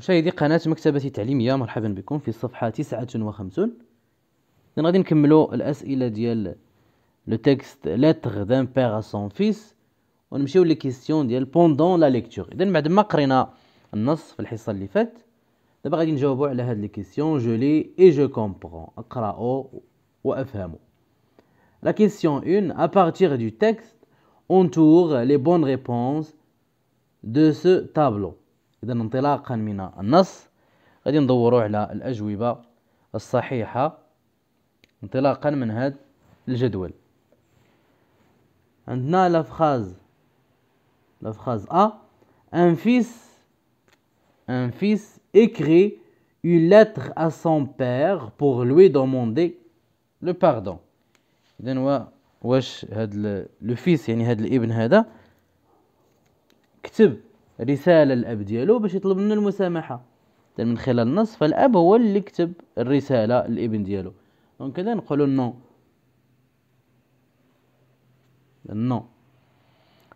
مشاهدي قناة مكتبة تعليمية مرحبا بكم في الصفحة 59 غادي نكملو الأسئلة ديال لو تيكست لاتغ دان بيغ ا سون فيس ونمشيو لي كيسيون ديال بوندون لا ليكتور إذا بعد ما قرينا النص في الحصة اللي فات دابا غادي نجاوبو على هاد لي كيسيون جو لي اي جو كومبغون أقرأو وأفهمو لا كيستيون اون أبارتيغ دو تيكست أونتوغ لي بون غيبونس دو سو تابلو إذا انطلاقا من النص غادي ندوروا على الأجوبة الصحيحة انطلاقا من هذا الجدول عندنا لافخاز لافخاز أ ان فيس ان فيس إكغي une lettre à son père pour lui demander le pardon إذا واش هاد لو فيس يعني هاد الابن هذا كتب رساله الاب ديالو باش يطلب منه المسامحه من خلال النص فالاب هو اللي كتب الرساله للابن ديالو دونك كذا نقولوا نو نو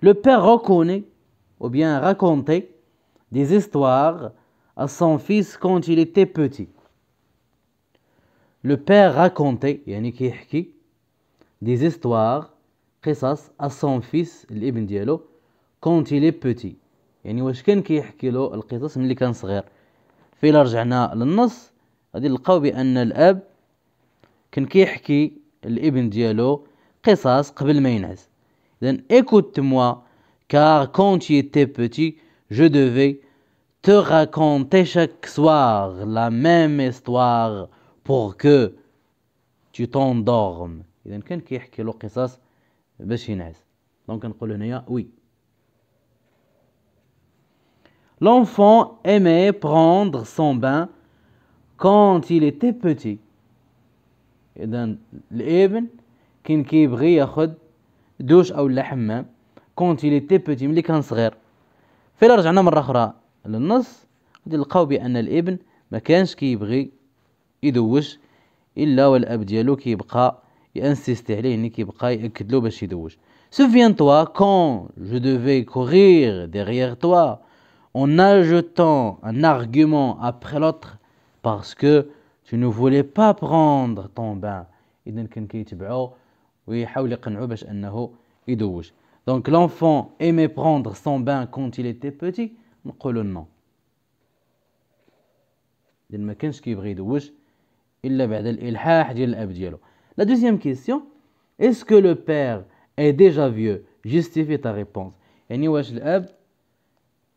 لو بير ريكوني او بيان raconter دي histoires à son fils quand il était petit. Le père racontait, يعني كيحكي des histoires قصص à son fils l'ibn ديالو quand il est petit. يعني واش كان كيحكي له القصص ملي كان صغير في رجعنا للنص غادي نلقاو بأن الأب كان كيحكي الابن ديالو قصص قبل ما ينعس اذا ايكوت موا كار quand تي étais جو دوفي devais te raconter chaque soir la même histoire pour que tu إذا كان كيحكي له قصص باش ينعس دونك نقول هنايا وي L'enfant aimait prendre son bain quand il était petit. إذا الابن كان كيبغي ياخد دوش أو لا حمام كونت إلي تي بوتي ملي كان صغير فإلا رجعنا مرة أخرى للنص غادي نلقاو بأن الابن ما كانش كيبغي يدوش إلا والأب ديالو كيبقى يانسيستي عليه إن كيبقى يأكدلو باش يدوش سوفيان توا كون جو دوفي كوغيغ ديغيغ توا en ajoutant un argument après l'autre parce que tu ne voulais pas prendre ton bain. Donc l'enfant aimait prendre son bain quand il était petit, non. La deuxième question, est-ce que le père est déjà vieux Justifie ta réponse. يعني واش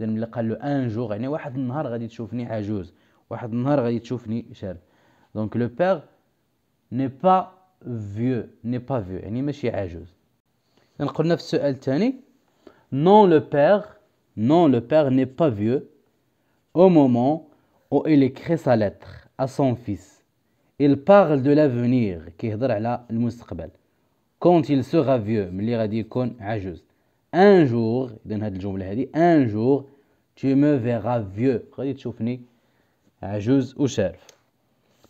اذا ملي قال له ان جور يعني واحد النهار غادي تشوفني عجوز واحد النهار غادي تشوفني شاب دونك لو بير ني با فيو ني با فيو يعني ماشي عجوز اذا قلنا في السؤال الثاني نون لو بير نون لو بير ني با فيو او مومون او il écrit sa lettre à son fils. Il parle de l'avenir, qui est على المستقبل. Quand il sera vieux, ملي غادي يكون عجوز. un jour اذا هذه الجمله هذه un jour tu me verras vieux غادي تشوفني عجوز وشارف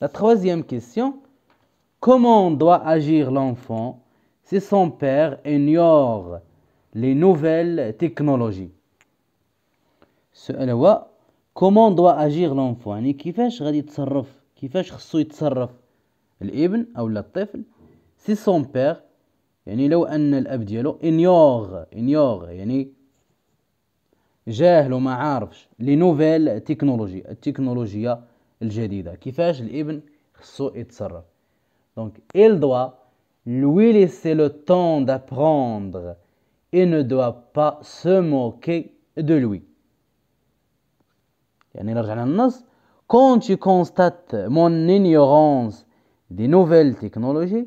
la troisième question comment doit agir l'enfant si son père ignore les nouvelles technologies السؤال هو comment doit agir l'enfant يعني كيفاش غادي يتصرف كيفاش خصو يتصرف الابن او الطفل si son père يعني لو أن الأب ديالو انيوغ انيوغ يعني جاهل وما عارفش لي نوفيل تكنولوجي التكنولوجيا الجديدة كيفاش الابن خصو يتصرف دونك il doit lui laisser le temps d'apprendre et ne doit pas se moquer de lui يعني رجعنا للنص quand tu constates mon ignorance des nouvelles technologies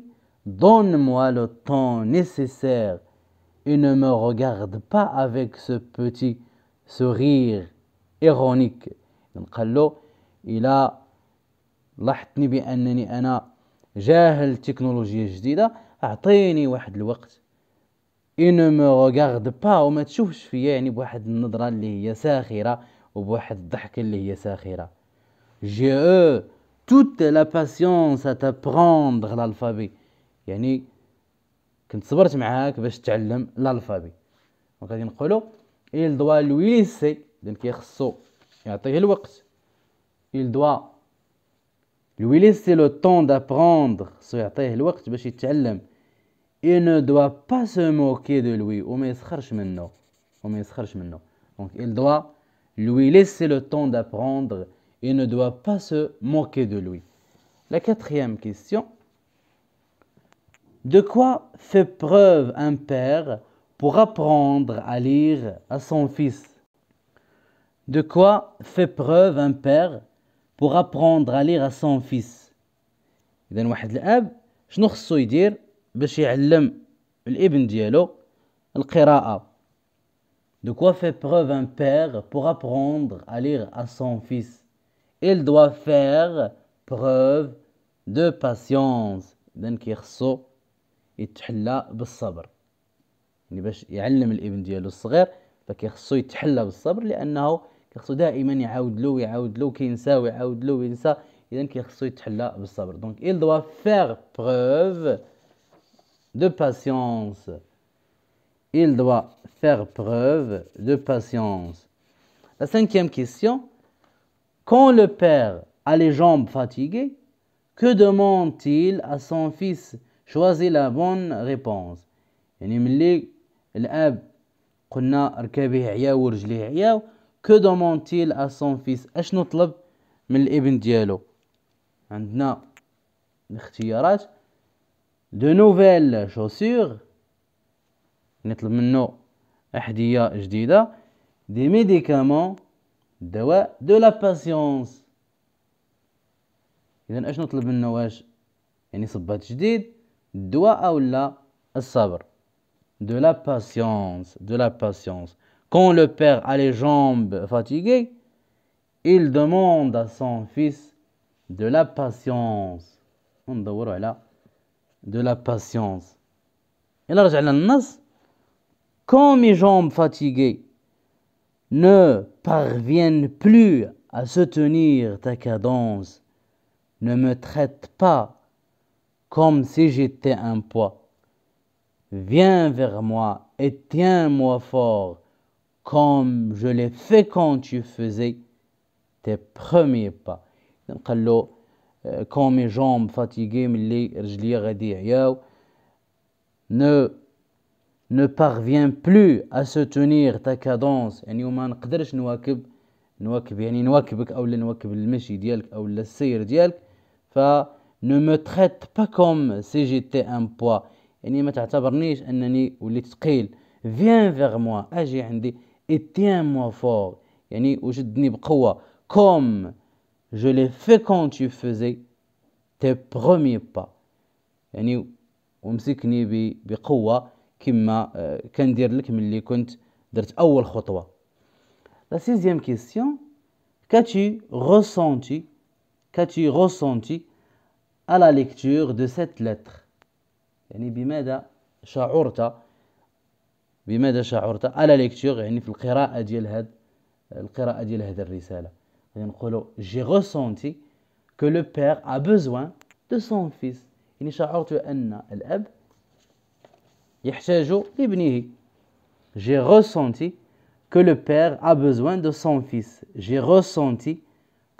Donne-moi le temps nécessaire et ne me regarde pas avec ce petit sourire ironique نقال له الى لاحظتني بانني انا جاهل تكنولوجيا جديده اعطيني واحد الوقت ان مو ريغارد با وما تشوفش فيا يعني بواحد النظره اللي هي ساخره وبواحد الضحكه اللي هي ساخره جي او توت la patience à t'apprendre l'alphabet يعني كنت صبرت معاك باش تعلم الالفابي دونك غادي نقولو il doit lui laisser إذن كيخصو يعطيه الوقت il doit lui laisser le temps d'apprendre خصو يعطيه الوقت باش يتعلم il ne doit pas se moquer de lui وما يسخرش منه وما يسخرش منه donc il doit lui laisser le temps d'apprendre et ne doit pas se moquer de lui. La quatrième question, De quoi fait preuve un père pour apprendre à lire à son fils De quoi fait preuve un père pour apprendre à lire à son fils De quoi fait preuve un père pour apprendre à lire à son fils Il doit faire preuve de patience. يتحلى بالصبر يعني باش يعلم الابن ديالو الصغير فكيخصو يتحلى بالصبر لانه كيخصو دائما يعاود له ويعاود له كينسى ويعاود له وينسى اذا كيخصو يتحلى بالصبر دونك il doit faire preuve de patience il doit faire preuve de patience la cinquième question quand le père a les jambes fatiguées que demande-t-il à son fils شوازي لا بون ريبونس يعني ملي الاب قلنا ركابيه عياو ورجليه عياو كو دومونتيل ا سون فيس اشنو طلب من الابن ديالو عندنا الاختيارات دو نوفيل شوسور نطلب منو احذيه جديده دي ميديكامون دواء دو لا باسيونس اذا اشنو طلب منه واش يعني صبات جديد Doua sabr. De la patience, de la patience. Quand le père a les jambes fatiguées, il demande à son fils de la patience. De la patience. quand mes jambes fatiguées ne parviennent plus à soutenir ta cadence, ne me traite pas comme si j'étais un poids. Viens vers moi et tiens-moi fort, comme je l'ai fait quand tu faisais tes premiers pas. quand mes jambes fatiguées ne ne parviens plus à se tenir ta cadence يعني وما نقدرش نواكب نواكب يعني نواكبك او نواكب المشي ديالك او السير ديالك ف ne me traite pas comme si j'étais un poids يعني ما تعتبرنيش انني وليت ثقيل viens vers moi اجي عندي et tiens moi fort يعني وجدني بقوة comme je l'ai fait quand tu faisais tes premiers pas يعني ومسكني بقوة كما كندير لك ملي كنت درت اول خطوة la sixième question qu'as-tu ressenti qu'as-tu ressenti à la lecture de cette lettre يعني بماذا شعرت بماذا شعرت على ليكتور يعني في القراءة ديال هاد القراءة ديال هاد الرسالة غادي نقولوا جي غوسونتي كو لو بير ا بوزوان دو سون فيس يعني شعرت أن الأب يحتاج لابنه جي غوسونتي كو لو بير ا بوزوان دو سون فيس جي غوسونتي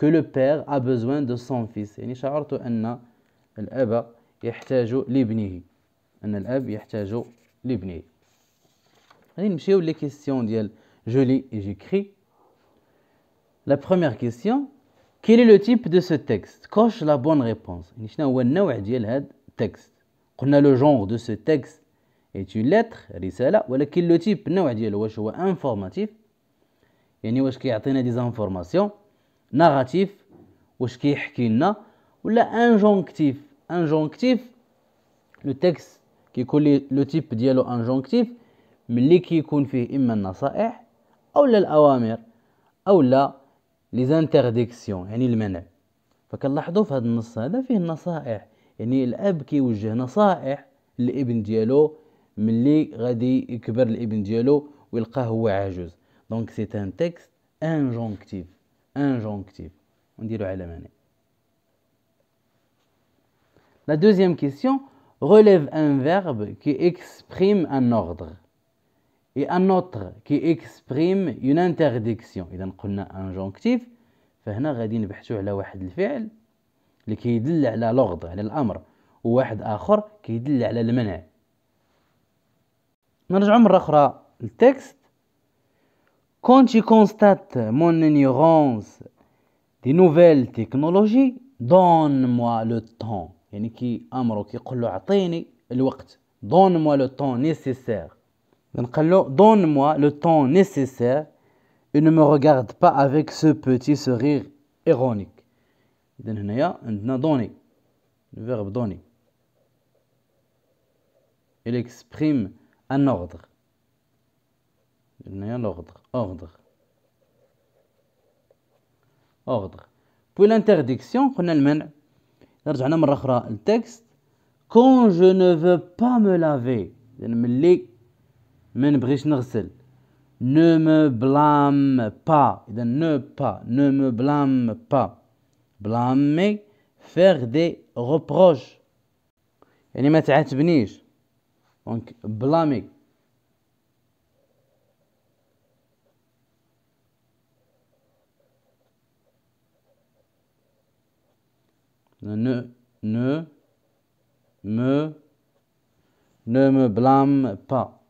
كو لو بير ا بوزوان دو سون فيس يعني شعرت أن الأب يحتاج لابنه أن الأب يحتاج لابنه غادي نمشيو لي كيسيون ديال جولي اي جيكري لا بروميير كيسيون كيل لو تيب دو سو تيكست كوش لا بون ريبونس يعني شنو هو النوع ديال هاد التكست قلنا لو جونغ دو سو تيكست ايت اون لتر رساله ولكن لو تيب النوع ديالو واش هو انفورماتيف يعني واش كيعطينا دي زانفورماسيون ناراتيف واش كيحكي لنا ولا انجونكتيف انجونكتيف لو تيكس كيكون لي لو تيب ديالو انجونكتيف ملي كيكون فيه اما النصائح او لا الاوامر لا لي زانتيرديكسيون يعني المنع فكنلاحظوا في هذا النص هذا فيه النصائح يعني الاب كيوجه نصائح للابن ديالو ملي غادي يكبر الابن ديالو ويلقاه هو عاجز دونك سي ان تيكست انجونكتيف انجونكتيف ونديرو على معنى La deuxième question relève un verbe qui exprime un ordre et un autre qui exprime une interdiction. Et donc, on a un injonctif. فهنا غادي نبحثوا على واحد الفعل اللي كيدل على لغض على الامر وواحد اخر كيدل على المنع نرجع مره اخرى للتكست كون تي كونستات مون نيغونس دي نوفيل تكنولوجي دون موا لو طون يعني كي امره كيقول له اعطيني الوقت دون موا لو طون نيسيسير نقول له دون موا لو طون نيسيسير et ne me regarde pas avec ce petit sourire ironique. إذن هنايا عندنا donner le verbe donner. Il exprime un ordre. هنايا l'ordre ordre ordre. Pour l'interdiction, on a le رجعنا مره اخرى للتكست كون جو نو فو با مو لافي يعني ملي ما نبغيش نغسل نو مو بلام با اذا نو با نو مو بلام با مي فيغ دي غوبروش يعني ما تعاتبنيش دونك بلامي ne, ne me, ne me blâme pas.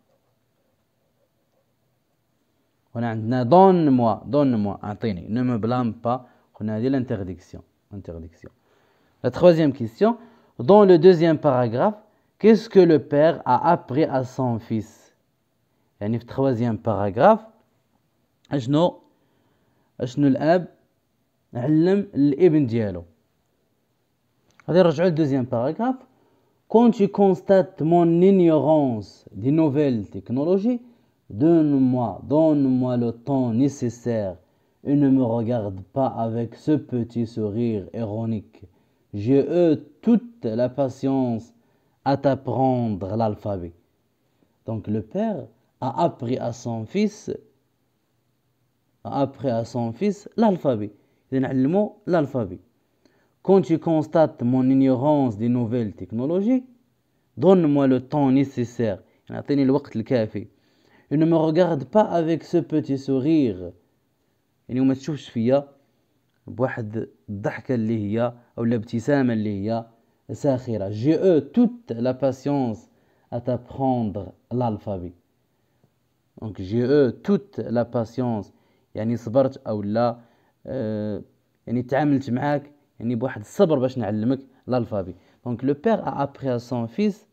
On a donne-moi, donne-moi, ne me blâme pas. On a dit l'interdiction. Interdiction. La troisième question, dans le deuxième paragraphe, qu'est-ce que le père a appris à son fils Et le troisième paragraphe, ne شنو je علم الابن fils le deuxième paragraphe. Quand tu constates mon ignorance des nouvelles technologies, donne-moi, donne-moi le temps nécessaire et ne me regarde pas avec ce petit sourire ironique. J'ai eu toute la patience à t'apprendre l'alphabet. Donc le père a appris à son fils a appris à son fils l'alphabet. Il l'alphabet. quand tu constates mon ignorance des nouvelles technologies, donne-moi le temps nécessaire. Et ne me regarde pas avec ce petit sourire. يعني وما تشوفش فيا بواحد الضحكة اللي هي أو الابتسامة اللي هي ساخرة. J'ai eu toute la patience à t'apprendre l'alphabet. Donc j'ai eu toute la patience يعني صبرت أو لا يعني تعاملت معاك l'alphabet donc le père a appris à son fils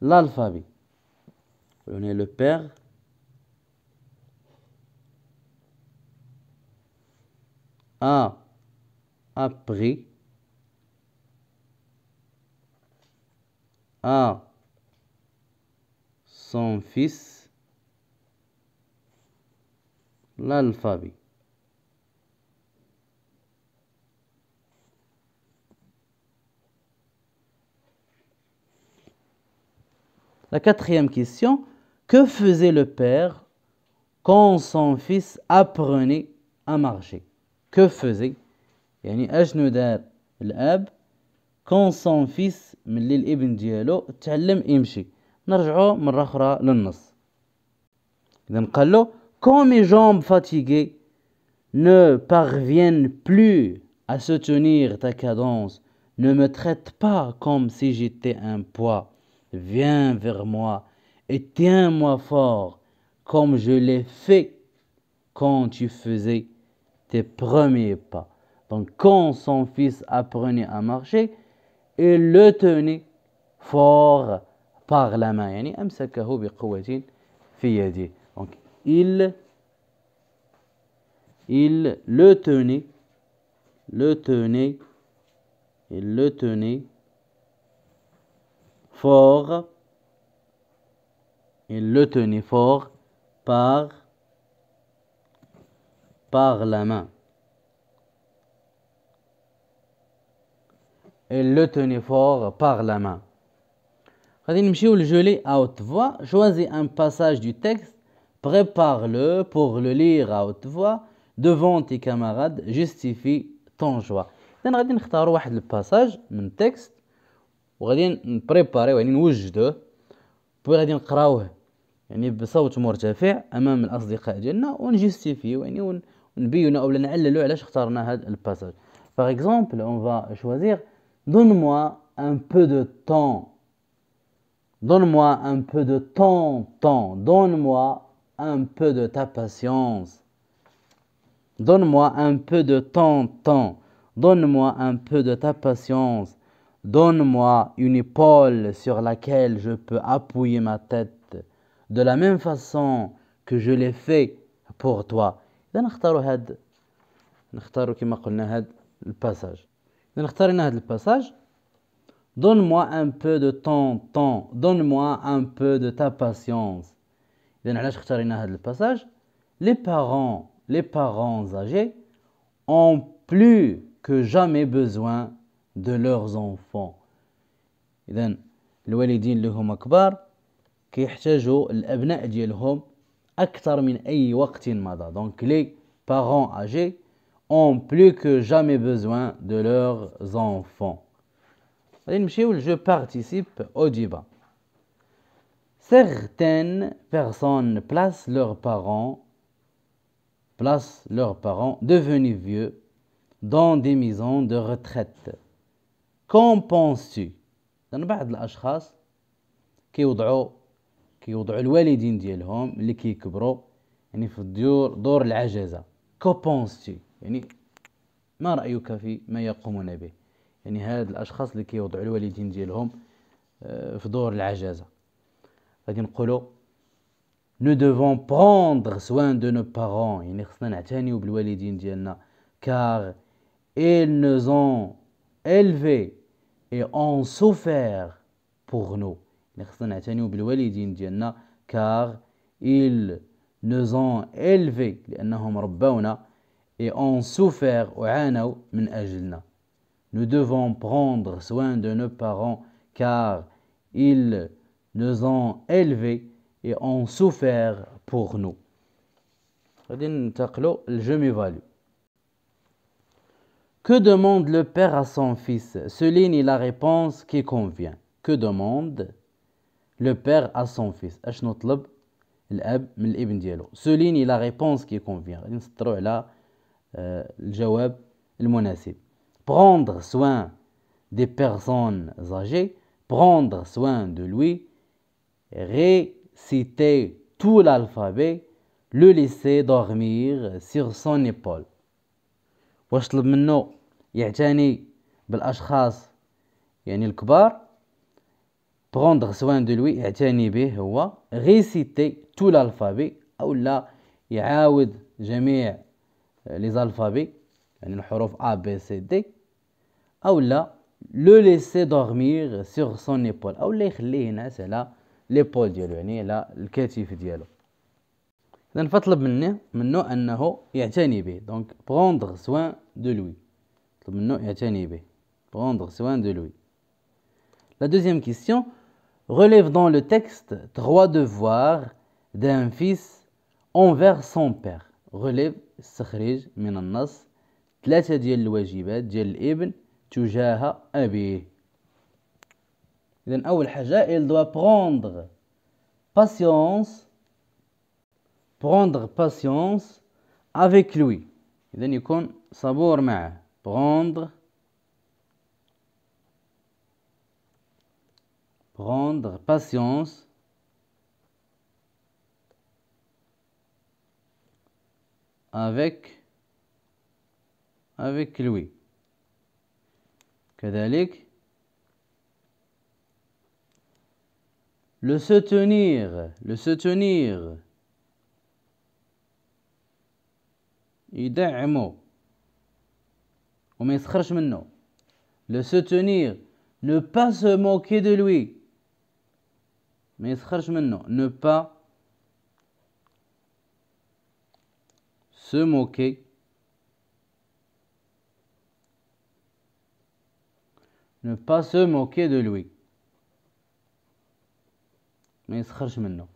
l'alphabet le père a appris à son fils l'alphabet La quatrième question, que faisait le père quand son fils apprenait à marcher Que faisait يعني son fils ملي الابن ديالو تعلم يمشي quand mes jambes fatiguées ne parviennent plus à soutenir ta cadence ne me traite pas comme si j'étais un poids viens vers moi et tiens-moi fort comme je l'ai fait quand tu faisais tes premiers pas. Donc quand son fils apprenait à marcher, il le tenait fort par la main. il, il le tenait, le tenait, il le tenait fort le tenait fort par, par la main. il le tenait fort par la main. le à haute voix. Choisis un passage du texte, prépare-le pour le lire à haute voix devant tes camarades, justifie ton joie. Nous allons un passage, un texte, وغادي نبريباريو يعني نوجدوه غادي نقراوه يعني بصوت مرتفع امام الاصدقاء ديالنا ونجيستيفيو يعني ونبينوا او نعللو علاش اخترنا هذا الباساج باغ اكزومبل اون فا شوازيغ دون موا ان بو دو طون دون موا ان بو دو طون طون دون موا ان بو دو تا باسيونس دون موا ان بو دو ton temps. دون موا ان بو دو تا باسيونس Donne-moi une épaule sur laquelle je peux appuyer ma tête de la même façon que je l'ai fait pour toi. Nous نختاروا هاد كما Donne-moi un peu de ton temps, donne-moi un peu de ta patience. علاش Les parents, les parents âgés ont plus que jamais besoin de leurs enfants donc les ont parents âgés ont plus que jamais besoin de leurs enfants je participe au débat certaines personnes placent leurs parents placent leurs parents devenus vieux dans des maisons de retraite كون بونسي لان بعض الاشخاص كيوضعوا كيوضعوا الوالدين ديالهم اللي كيكبروا يعني في الديور دور العجزه كو بونسي يعني ما رايك في ما يقومون به يعني هاد الاشخاص اللي كيوضعوا الوالدين ديالهم آه، في دور العجزه غادي نقولوا نو دوفون بروندغ سوان دو نو بارون يعني خصنا نعتنيو بالوالدين ديالنا كار ايل نوزون الفي et ont souffert pour nous. Car ils nous ont élevés et ont souffert Nous devons prendre soin de nos parents car ils nous ont élevés et ont souffert pour nous. je m'évalue. Que demande le Père à son Fils est la réponse qui convient. Que demande le Père à son Fils est la réponse qui convient. Euh, prendre soin des personnes âgées, prendre soin de lui, réciter tout l'alphabet, le laisser dormir sur son épaule. واش طلب منه يعتني بالاشخاص يعني الكبار بروندغ سوان دو لوي يعتني به هو غيسيتي تو لالفابي او لا يعاود جميع لي آه، زالفابي يعني الحروف ا بي سي دي او لا لو ليسي دورمير سور سون ايبول او لا يخليه ينعس على ليبول ديالو يعني على الكتف ديالو اذا فطلب مني منه انه يعتني به دونك بروندغ سوان دو لوي طلب منه يعتني به بروندغ سوان دو لوي لا دوزيام كيسيون relève دون لو تيكست trois devoirs دان فيس envers سون بير غوليف استخرج من النص ثلاثة ديال الواجبات ديال الابن تجاه أبيه إذا أول حاجة il doit prendre patience prendre patience avec lui y a ma prendre prendre patience avec avec lui كذلك le soutenir le soutenir يدعمه وما يسخرش منه le soutenir ne pas se moquer de lui mais يسخرش منه ne pas se moquer ne pas se moquer de lui ما يسخرش منه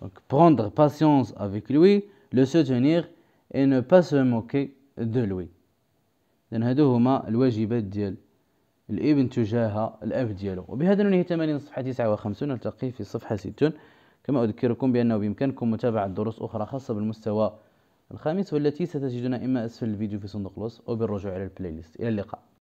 donc prendre patience avec lui le soutenir et ne pas se moquer de lui إذن هادو هما الواجبات ديال الابن تجاه الأب ديالو وبهذا ننهي تمارين صفحة 59 نلتقي في صفحة 60 كما أذكركم بأنه بإمكانكم متابعة دروس أخرى خاصة بالمستوى الخامس والتي ستجدون إما أسفل الفيديو في صندوق الوصف أو بالرجوع إلى البلاي ليست إلى اللقاء